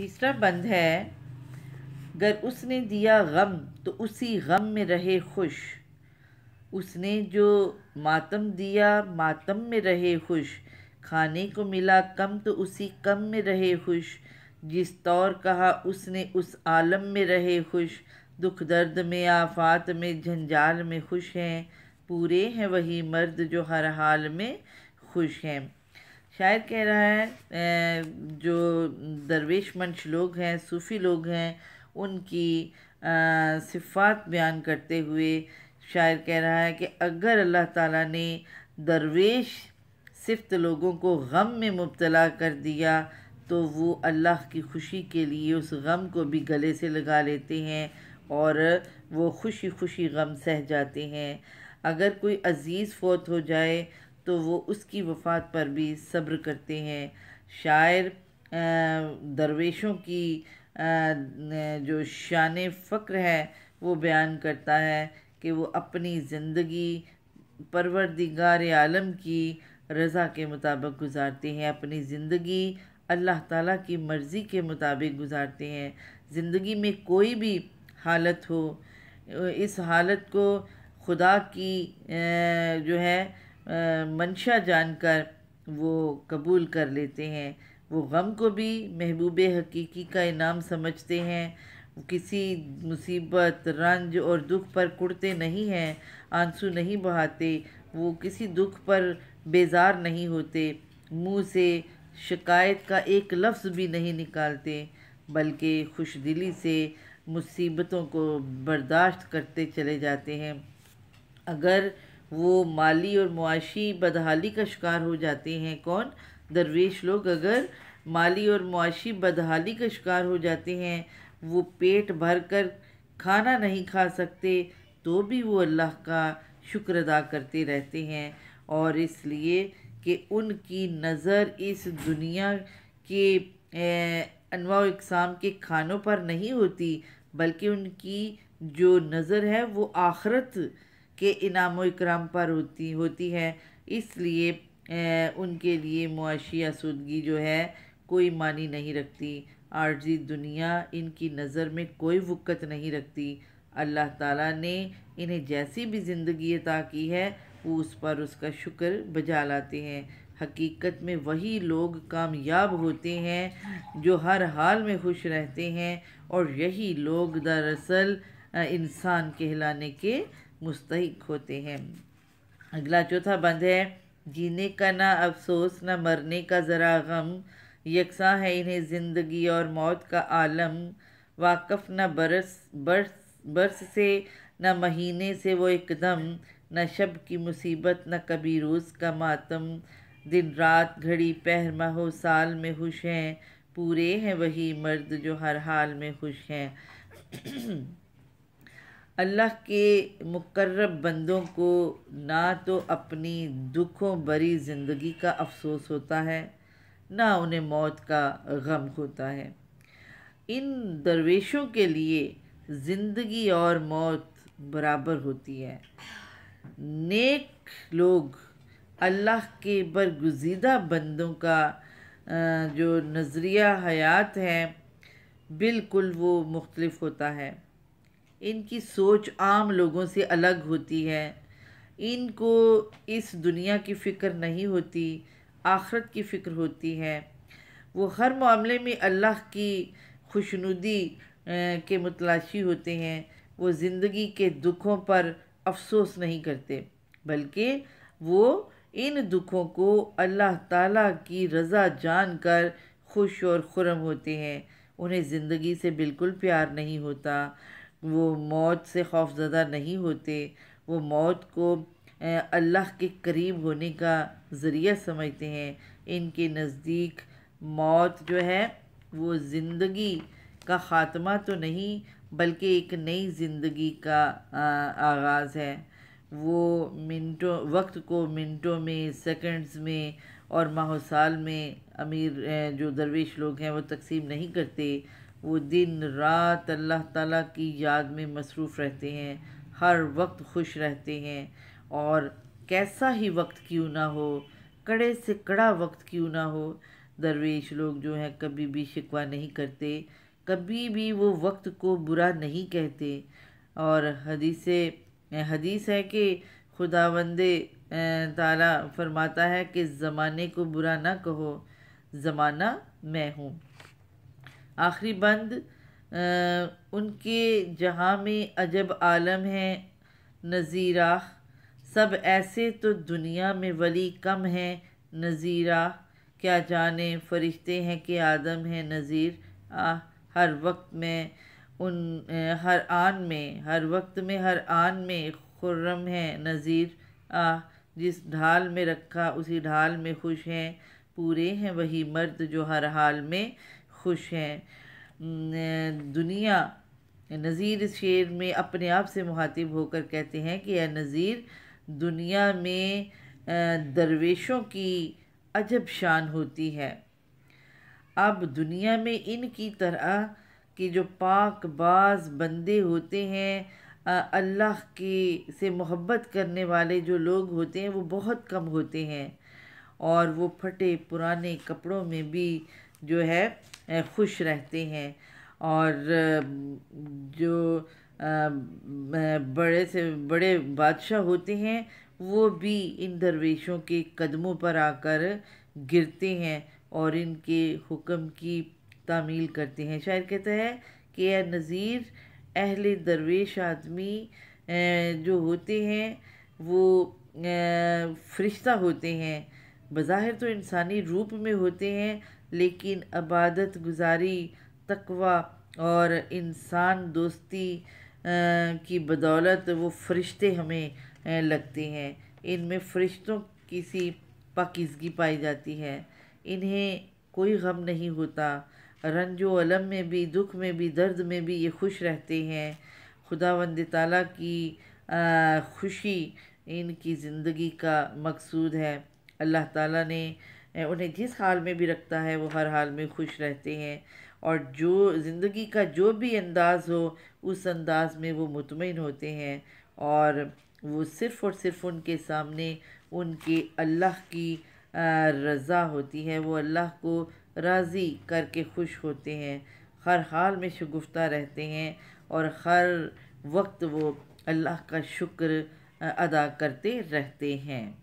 तीसरा बंद है अगर उसने दिया गम तो उसी गम में रहे खुश उसने जो मातम दिया मातम में रहे खुश खाने को मिला कम तो उसी कम में रहे खुश जिस तौर कहा उसने उस आलम में रहे खुश दुख दर्द में आफात में झंझाल में खुश हैं पूरे हैं वही मर्द जो हर हाल में खुश हैं शायर कह रहा है जो दरवेश मंच लोग हैं सूफ़ी लोग हैं उनकी सिफात बयान करते हुए शायर कह रहा है कि अगर अल्लाह ताला ने दरवेश सिफ्त लोगों को गम में मुबतला कर दिया तो वो अल्लाह की खुशी के लिए उस गम को भी गले से लगा लेते हैं और वो खुशी खुशी गम सह जाते हैं अगर कोई अज़ीज़ फौत हो जाए तो वो उसकी वफ़ात पर भी सब्र करते हैं शायर दरवेशों की जो शान फ़क्र है वो बयान करता है कि वो अपनी ज़िंदगी परवरदिगार आलम की रज़ा के मुताबिक गुजारते हैं अपनी ज़िंदगी अल्लाह ताला की मर्ज़ी के मुताबिक गुजारते हैं ज़िंदगी में कोई भी हालत हो इस हालत को खुदा की जो है मंशा जानकर वो कबूल कर लेते हैं वो गम को भी महबूब हकीकी का इनाम समझते हैं किसी मुसीबत रंज और दुख पर कुड़ते नहीं हैं आंसू नहीं बहाते वो किसी दुख पर बेजार नहीं होते मुंह से शिकायत का एक लफ्ज़ भी नहीं निकालते बल्कि खुश दिली से मुसीबतों को बर्दाश्त करते चले जाते हैं अगर वो माली और मुआशी बदहाली का शिकार हो जाते हैं कौन दरवेश लोग अगर माली और मुआशी बदहाली का शिकार हो जाते हैं वो पेट भर कर खाना नहीं खा सकते तो भी वो अल्लाह का शुक्र अदा करते रहते हैं और इसलिए कि उनकी नज़र इस दुनिया के अनवा इकसाम के खानों पर नहीं होती बल्कि उनकी जो नज़र है वो आखरत के इनाम इकराम पर होती होती है इसलिए उनके लिए मुआशी आसूदगी जो है कोई मानी नहीं रखती आर्जी दुनिया इनकी नज़र में कोई वक़्त नहीं रखती अल्लाह ताला ने इन्हें जैसी भी ज़िंदगी अता की है वो उस पर उसका शुक्र बजा लाते हैं हकीकत में वही लोग कामयाब होते हैं जो हर हाल में खुश रहते हैं और यही लोग दरअसल इंसान कहलाने के मुस्तक होते हैं अगला चौथा बंद है जीने का ना अफसोस ना मरने का ज़रा गम यकसा है इन्हें ज़िंदगी और मौत का आलम वाकफ़ न बरस बरस बरस से न महीने से वो एकदम न शब की मुसीबत न कभी रोज़ का मातम दिन रात घड़ी पहर महो साल में खुश हैं पूरे हैं वही मर्द जो हर हाल में खुश हैं अल्लाह के मुकर्रब बंदों को ना तो अपनी दुखों भरी ज़िंदगी का अफसोस होता है ना उन्हें मौत का गम होता है इन दरवेशों के लिए ज़िंदगी और मौत बराबर होती है नेक लोग अल्लाह के बरगुजीदा बंदों का जो नज़रिया हयात है बिल्कुल वो मुख्तलफ होता है इनकी सोच आम लोगों से अलग होती है इनको इस दुनिया की फ़िक्र नहीं होती आखरत की फ़िक्र होती है वो हर मामले में अल्लाह की खुशनुदी के मतलाशी होते हैं वो ज़िंदगी के दुखों पर अफसोस नहीं करते बल्कि वो इन दुखों को अल्लाह ताला की रज़ा जानकर खुश और खुरम होते हैं उन्हें ज़िंदगी से बिल्कुल प्यार नहीं होता वो मौत से खौफजदा नहीं होते वो मौत को अल्लाह के करीब होने का ज़रिया समझते हैं इनके नज़दीक मौत जो है वो ज़िंदगी का ख़ात्मा तो नहीं बल्कि एक नई ज़िंदगी का आगाज़ है वो मिनटों वक्त को मिनटों में सेकंड्स में और साल में अमीर जो दरवेश लोग हैं वो तकसीम नहीं करते वो दिन रात अल्लाह ताला की याद में मसरूफ़ रहते हैं हर वक्त खुश रहते हैं और कैसा ही वक्त क्यों ना हो कड़े से कड़ा वक्त क्यों ना हो दरवेश लोग जो हैं कभी भी शिकवा नहीं करते कभी भी वो वक्त को बुरा नहीं कहते और हदीस हदीस है कि वंदे ताला फरमाता है कि ज़माने को बुरा ना कहो ज़माना मैं हूँ आखिरी बंद आ, उनके जहाँ में अजब आलम है नज़ीरा सब ऐसे तो दुनिया में वली कम है नज़ीरा क्या जाने फरिश्ते हैं कि आदम है नज़ीर आ हर वक्त में उन आ, हर आन में हर वक्त में हर आन में खुर्रम है नज़ीर आ जिस ढाल में रखा उसी ढाल में खुश हैं पूरे हैं वही मर्द जो हर हाल में खुश हैं दुनिया नज़ीर इस शेर में अपने आप से मुखातिब होकर कहते हैं कि यह नज़ीर दुनिया में दरवेशों की अजब शान होती है अब दुनिया में इनकी तरह कि जो पाक बाज बंदे होते हैं अल्लाह के से मोहब्बत करने वाले जो लोग होते हैं वो बहुत कम होते हैं और वो फटे पुराने कपड़ों में भी जो है खुश रहते हैं और जो बड़े से बड़े बादशाह होते हैं वो भी इन दरवेशों के कदमों पर आकर गिरते हैं और इनके हुक्म की तामील करते हैं शायर कहता है कि यह नज़ीर अहले दरवेश आदमी जो होते हैं वो फरिश्ता होते हैं बज़ाहिर तो इंसानी रूप में होते हैं लेकिन अबादत गुजारी तकवा और इंसान दोस्ती की बदौलत वो फरिश्ते हमें लगते हैं इनमें फरिश्तों की सी पाकिजगी पाई जाती है इन्हें कोई गम नहीं होता रंजो अलम में भी दुख में भी दर्द में भी ये खुश रहते हैं खुदा वंद ताला की खुशी इनकी ज़िंदगी का मकसूद है अल्लाह ताला ने उन्हें जिस हाल में भी रखता है वो हर हाल में खुश रहते हैं और जो ज़िंदगी का जो भी अंदाज़ हो उस अंदाज़ में वो मुतमिन होते हैं और वो सिर्फ़ और सिर्फ उनके सामने उनके अल्लाह की रज़ा होती है वो अल्लाह को राज़ी करके खुश होते हैं हर हाल में शगुफ्ता रहते हैं और हर वक्त वो अल्लाह का शुक्र अदा करते रहते हैं